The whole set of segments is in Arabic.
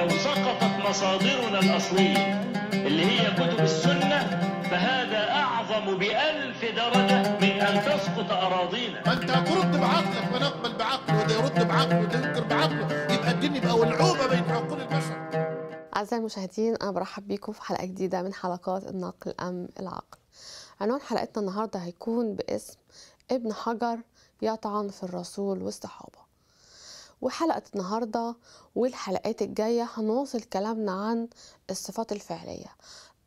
لو سقطت مصادرنا الأصلية اللي هي كتب السنة فهذا أعظم بألف درجة من أن تسقط أراضينا ما أنت هترد بعقلك ونقبل بعقله وده يرد بعقله وده ينكر بعقله يبقى الدين يبقى ولعوبة بين عقول البشر أعزائي المشاهدين أنا برحب بيكم في حلقة جديدة من حلقات النقل أم العقل عنوان حلقتنا النهاردة هيكون باسم ابن حجر يطعن في الرسول والصحابة وحلقة النهاردة والحلقات الجاية هنواصل كلامنا عن الصفات الفعلية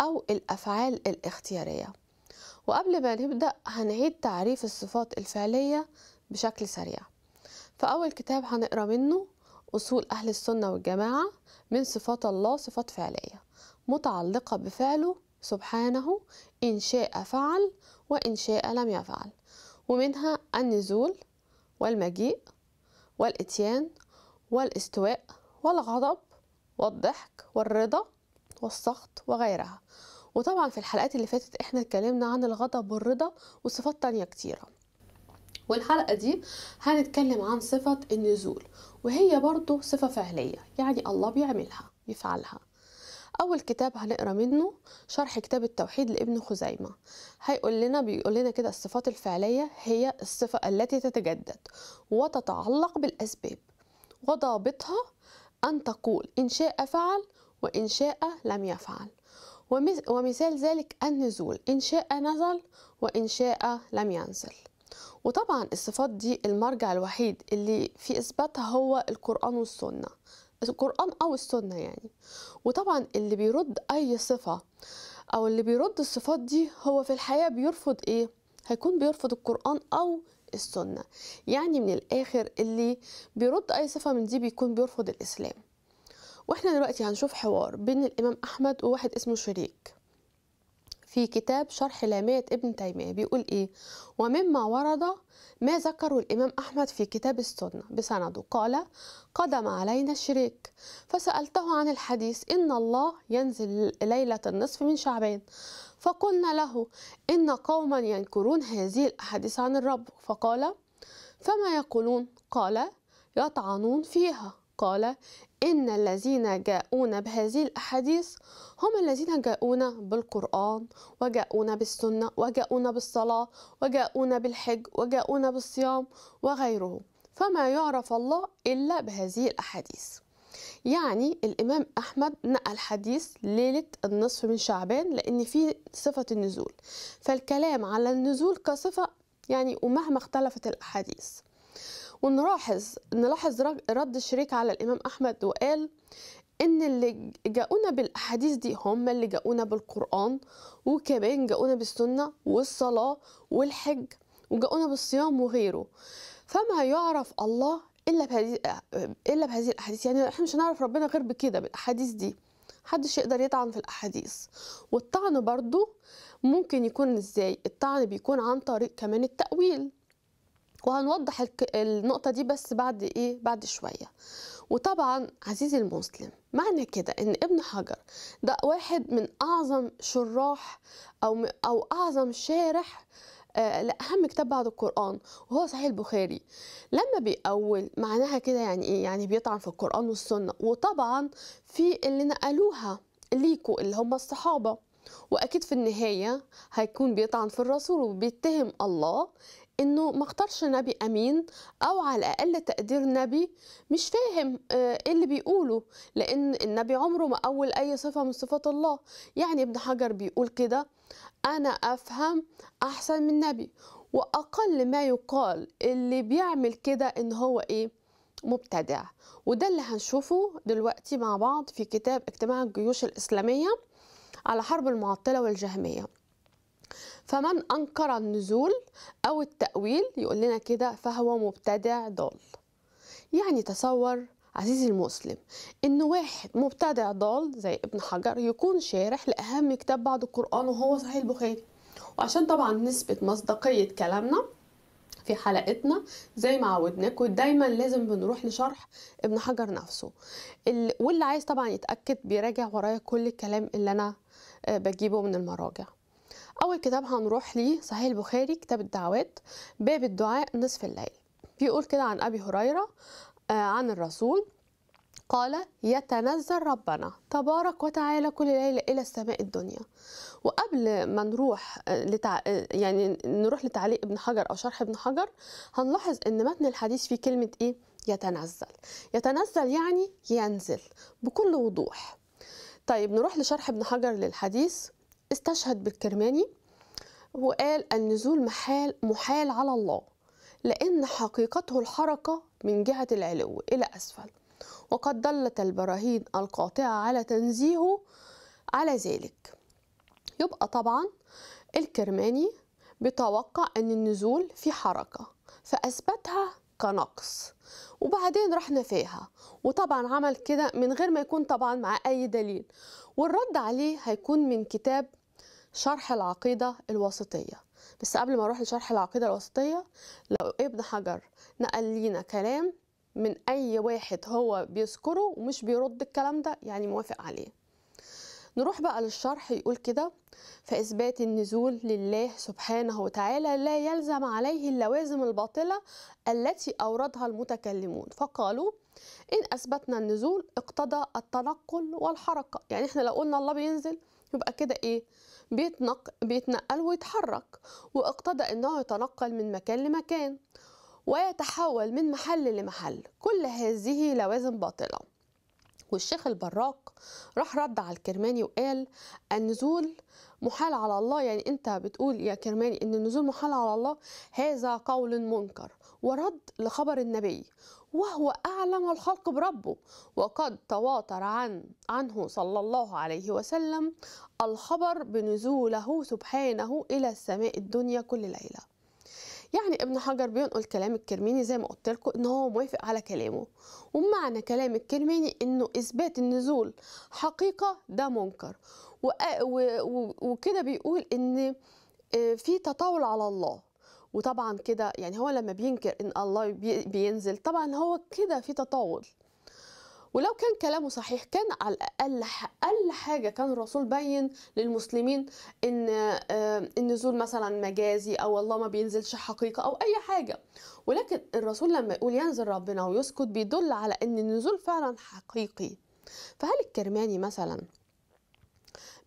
أو الأفعال الاختيارية وقبل ما نبدأ هنعيد تعريف الصفات الفعلية بشكل سريع فأول كتاب هنقرأ منه أصول أهل السنة والجماعة من صفات الله صفات فعلية متعلقة بفعله سبحانه إن شاء فعل وإن شاء لم يفعل ومنها النزول والمجيء والإتيان والاستواء والغضب والضحك والرضا والسخط وغيرها وطبعا في الحلقات اللي فاتت احنا اتكلمنا عن الغضب والرضا وصفات تانية كتيرة والحلقة دي هنتكلم عن صفة النزول وهي برضو صفة فعلية يعني الله بيعملها بيفعلها اول كتاب هنقرا منه شرح كتاب التوحيد لابن خزيمه هيقول لنا بيقول لنا كده الصفات الفعليه هي الصفه التي تتجدد وتتعلق بالاسباب وضابطها ان تقول ان شاء فعل وان شاء لم يفعل ومثال ذلك النزول إن شاء نزل وإن شاء لم ينزل وطبعا الصفات دي المرجع الوحيد اللي في إثباتها هو القرآن والسنة القرآن أو السنة يعني وطبعا اللي بيرد أي صفة أو اللي بيرد الصفات دي هو في الحقيقة بيرفض إيه؟ هيكون بيرفض القرآن أو السنة يعني من الآخر اللي بيرد أي صفة من دي بيكون بيرفض الإسلام واحنا دلوقتي هنشوف حوار بين الإمام أحمد وواحد اسمه شريك في كتاب شرح لامية ابن تيمية بيقول إيه ومما ورد ما ذكره الإمام أحمد في كتاب السنة بسنده قال قدم علينا الشريك فسألته عن الحديث إن الله ينزل ليلة النصف من شعبان فقلنا له إن قوما ينكرون هذه الأحاديث عن الرب فقال فما يقولون قال يطعنون فيها قال إن الذين جاءونا بهذه الأحاديث هم الذين جاءونا بالقرآن وجاءونا بالسنة وجاءونا بالصلاة وجاءونا بالحج وجاءونا بالصيام وغيره فما يعرف الله إلا بهذه الأحاديث يعني الإمام أحمد نقل حديث ليلة النصف من شعبان لأن فيه صفة النزول فالكلام على النزول كصفة يعني ومهما اختلفت الأحاديث ونلاحظ نلاحظ رد الشريك على الإمام أحمد وقال إن اللي جاؤونا بالأحاديث دي هم اللي جاؤونا بالقرآن وكمان جاؤونا بالسنة والصلاة والحج وجاؤونا بالصيام وغيره فما يعرف الله إلا بهذه إلا بهذه الأحاديث يعني إحنا مش هنعرف ربنا غير بكده بالأحاديث دي محدش يقدر يطعن في الأحاديث والطعن برضو ممكن يكون إزاي الطعن بيكون عن طريق كمان التأويل وهنوضح النقطه دي بس بعد ايه بعد شويه وطبعا عزيزي المسلم معنى كده ان ابن حجر ده واحد من اعظم شراح او او اعظم شارح آه، لأهم كتاب بعد القرآن وهو صحيح البخاري لما بيأول معناها كده يعني إيه يعني بيطعن في القرآن والسنة وطبعا في اللي نقلوها ليكوا اللي هم الصحابة واكيد في النهايه هيكون بيطعن في الرسول وبيتهم الله انه ما اختارش نبي امين او على الاقل تقدير نبي مش فاهم آه، ايه اللي بيقوله لان النبي عمره ما اول اي صفه من صفات الله يعني ابن حجر بيقول كده انا افهم احسن من نبي واقل ما يقال اللي بيعمل كده ان هو ايه مبتدع وده اللي هنشوفه دلوقتي مع بعض في كتاب اجتماع الجيوش الإسلامية على حرب المعطلة والجهمية فمن أنكر النزول أو التأويل يقول لنا كده فهو مبتدع ضال يعني تصور عزيزي المسلم ان واحد مبتدع ضال زي ابن حجر يكون شارح لاهم كتاب بعد القران وهو صحيح البخاري وعشان طبعا نثبت مصداقيه كلامنا في حلقتنا زي ما عودناكم دايما لازم بنروح لشرح ابن حجر نفسه واللي عايز طبعا يتاكد بيراجع ورايا كل الكلام اللي انا آه، بجيبه من المراجع أول كتاب هنروح ليه صحيح البخاري كتاب الدعوات باب الدعاء نصف الليل بيقول كده عن أبي هريرة آه، عن الرسول قال يتنزل ربنا تبارك وتعالى كل ليلة إلى السماء الدنيا وقبل ما نروح آه، لتع... يعني نروح لتعليق ابن حجر أو شرح ابن حجر هنلاحظ إن متن الحديث فيه كلمة إيه؟ يتنزل يتنزل يعني ينزل بكل وضوح طيب نروح لشرح ابن حجر للحديث استشهد بالكرماني وقال النزول محال محال على الله لأن حقيقته الحركة من جهة العلو إلى أسفل وقد دلت البراهين القاطعة على تنزيهه على ذلك يبقى طبعا الكرماني بتوقع أن النزول في حركة فأثبتها كنقص وبعدين رحنا فيها وطبعا عمل كده من غير ما يكون طبعا مع أي دليل والرد عليه هيكون من كتاب شرح العقيدة الوسطية بس قبل ما أروح لشرح العقيدة الوسطية لو ابن حجر نقل لينا كلام من أي واحد هو بيذكره ومش بيرد الكلام ده يعني موافق عليه نروح بقى للشرح يقول كده فإثبات النزول لله سبحانه وتعالى لا يلزم عليه اللوازم الباطلة التي أوردها المتكلمون فقالوا إن أثبتنا النزول اقتضى التنقل والحركة يعني إحنا لو قلنا الله بينزل يبقى كده إيه بيتنق... بيتنقل ويتحرك واقتضى أنه يتنقل من مكان لمكان ويتحول من محل لمحل كل هذه لوازم باطله والشيخ البراق راح رد على الكرماني وقال النزول محال على الله يعني انت بتقول يا كرماني ان النزول محال على الله هذا قول منكر ورد لخبر النبي وهو أعلم الخلق بربه وقد تواتر عن عنه صلى الله عليه وسلم الخبر بنزوله سبحانه إلى السماء الدنيا كل ليلة يعني ابن حجر بينقل كلام الكرميني زي ما قلت لكم ان هو موافق على كلامه ومعنى كلام الكرميني انه اثبات النزول حقيقه ده منكر وكده بيقول ان آه، في تطاول على الله وطبعا كده يعني هو لما بينكر ان الله بينزل طبعا هو كده في تطاول ولو كان كلامه صحيح كان على الاقل اقل حاجه كان الرسول بين للمسلمين ان النزول آه، مثلا مجازي او الله ما بينزلش حقيقه او اي حاجه ولكن الرسول لما يقول ينزل ربنا ويسكت بيدل على ان النزول فعلا حقيقي فهل الكرماني مثلا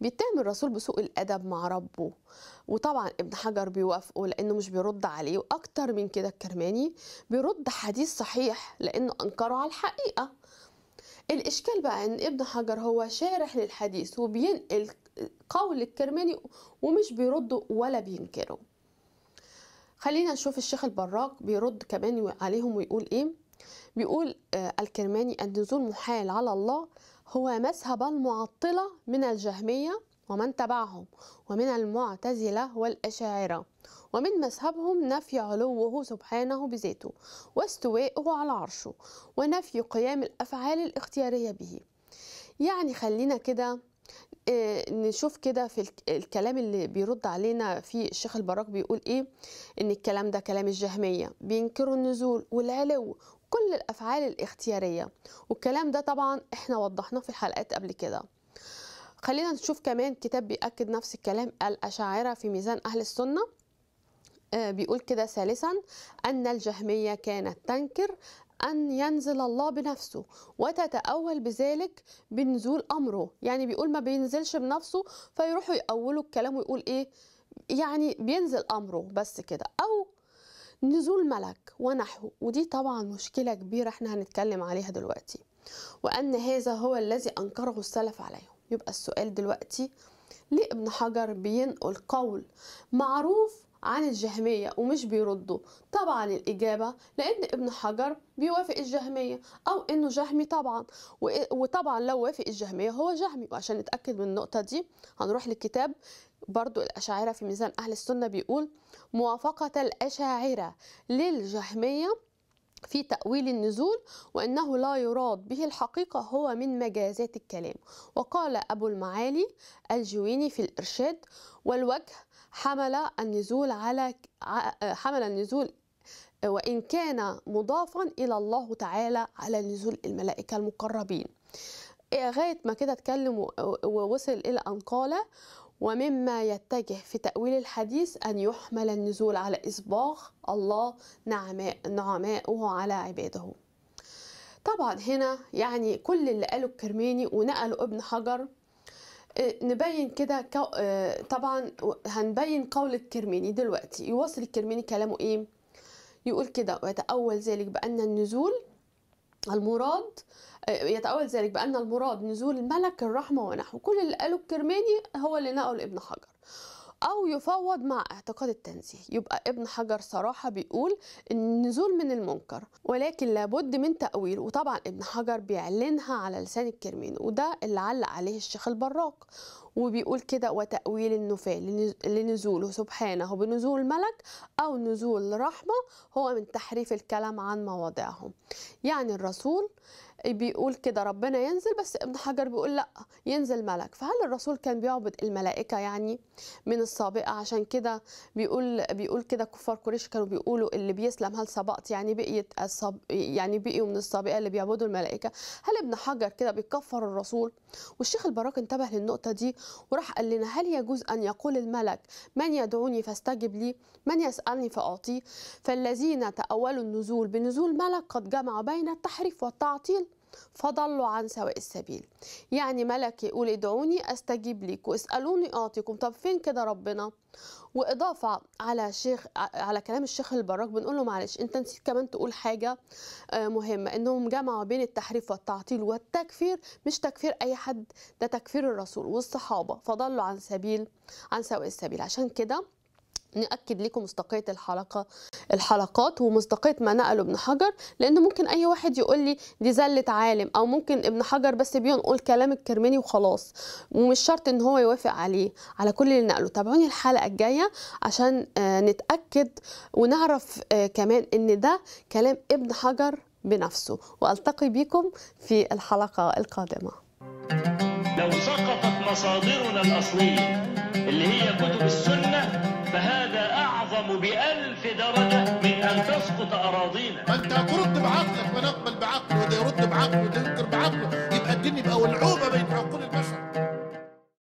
بيتهم الرسول بسوء الادب مع ربه وطبعا ابن حجر بيوافقه لانه مش بيرد عليه واكتر من كده الكرماني بيرد حديث صحيح لانه انكره على الحقيقه الإشكال بقى أن ابن حجر هو شارح للحديث وبينقل قول الكرماني ومش بيرده ولا بينكره خلينا نشوف الشيخ البراق بيرد كمان عليهم ويقول إيه بيقول آه الكرماني النزول محال على الله هو مذهب المعطلة من الجهمية ومن تبعهم ومن المعتزلة والأشاعرة ومن مذهبهم نفي علوه سبحانه بذاته واستوائه على عرشه ونفي قيام الأفعال الاختيارية به يعني خلينا كده آه، نشوف كده في الكلام اللي بيرد علينا في الشيخ البراك بيقول ايه ان الكلام ده كلام الجهمية بينكروا النزول والعلو كل الافعال الاختيارية والكلام ده طبعا احنا وضحناه في الحلقات قبل كده خلينا نشوف كمان كتاب بيأكد نفس الكلام الأشاعرة في ميزان أهل السنة آه، بيقول كده ثالثا أن الجهمية كانت تنكر أن ينزل الله بنفسه وتتأول بذلك بنزول أمره يعني بيقول ما بينزلش بنفسه فيروحوا يأولوا الكلام ويقول إيه يعني بينزل أمره بس كده أو نزول ملك ونحوه ودي طبعا مشكلة كبيرة احنا هنتكلم عليها دلوقتي وأن هذا هو الذي أنكره السلف عليهم يبقى السؤال دلوقتي ليه ابن حجر بينقل قول معروف عن الجهمية ومش بيردوا طبعا الإجابة لأن ابن حجر بيوافق الجهمية أو إنه جهمي طبعا وطبعا لو وافق الجهمية هو جهمي وعشان نتأكد من النقطة دي هنروح للكتاب برضو الأشاعرة في ميزان أهل السنة بيقول موافقة الأشاعرة للجهمية في تأويل النزول وأنه لا يراد به الحقيقة هو من مجازات الكلام وقال أبو المعالي الجويني في الإرشاد والوجه حمل النزول على حمل النزول وإن كان مضافا إلى الله تعالى على نزول الملائكة المقربين إيه، غاية ما كده اتكلم ووصل إلى أن قال ومما يتجه في تأويل الحديث أن يحمل النزول على إصباغ الله نعماء نعماءه على عباده طبعا هنا يعني كل اللي قاله الكرماني ونقله ابن حجر آه، نبين كده آه، طبعا هنبين قول الكرماني دلوقتي يواصل الكرماني كلامه ايه يقول كده ويتأول ذلك بأن النزول المراد آه، يتأول ذلك بأن المراد نزول الملك الرحمة ونحو كل اللي قاله الكرماني هو اللي نقل ابن حجر أو يفوض مع اعتقاد التنزيه يبقى ابن حجر صراحة بيقول النزول من المنكر ولكن لابد من تأويل وطبعا ابن حجر بيعلنها على لسان الكرمين وده اللي علق عليه الشيخ البراق وبيقول كده وتأويل النفال لنزوله سبحانه بنزول ملك أو نزول رحمة هو من تحريف الكلام عن مواضعهم يعني الرسول بيقول كده ربنا ينزل بس ابن حجر بيقول لا ينزل ملك فهل الرسول كان بيعبد الملائكة يعني من السابقة عشان كده بيقول بيقول كده كفار قريش كانوا بيقولوا اللي بيسلم هل سبقت يعني بقيت الصب... يعني بقيوا من السابقة اللي بيعبدوا الملائكة هل ابن حجر كده بيكفر الرسول والشيخ البراك انتبه للنقطة دي وراح قال لنا هل يجوز أن يقول الملك من يدعوني فاستجب لي من يسألني فأعطيه فالذين تأولوا النزول بنزول ملك قد جمع بين التحريف والتعطيل فضلوا عن سواء السبيل يعني ملك يقول ادعوني استجيب ليكم اسالوني اعطيكم طب فين كده ربنا واضافه على شيخ على كلام الشيخ البراك بنقول له معلش انت نسيت كمان تقول حاجه آه، مهمه انهم جمعوا بين التحريف والتعطيل والتكفير مش تكفير اي حد ده تكفير الرسول والصحابه فضلوا عن سبيل عن سواء السبيل عشان كده نأكد لكم مصداقية الحلقة الحلقات ومصداقيه ما نقله ابن حجر لان ممكن اي واحد يقول لي دي زله عالم او ممكن ابن حجر بس بينقل كلام الكرماني وخلاص ومش شرط ان هو يوافق عليه على كل اللي نقله تابعوني الحلقه الجايه عشان آه، نتاكد ونعرف آه، كمان ان ده كلام ابن حجر بنفسه والتقي بكم في الحلقه القادمه لو سقطت مصادرنا الاصليه اللي هي كتب السنه فهذا أعظم بألف درجة من أن تسقط أراضينا ما أنت ترد بعقلك ونقبل بعقله وده يرد بعقله وده ينكر بعقله يبقى الدين يبقى ولعوبة بين عقول البشر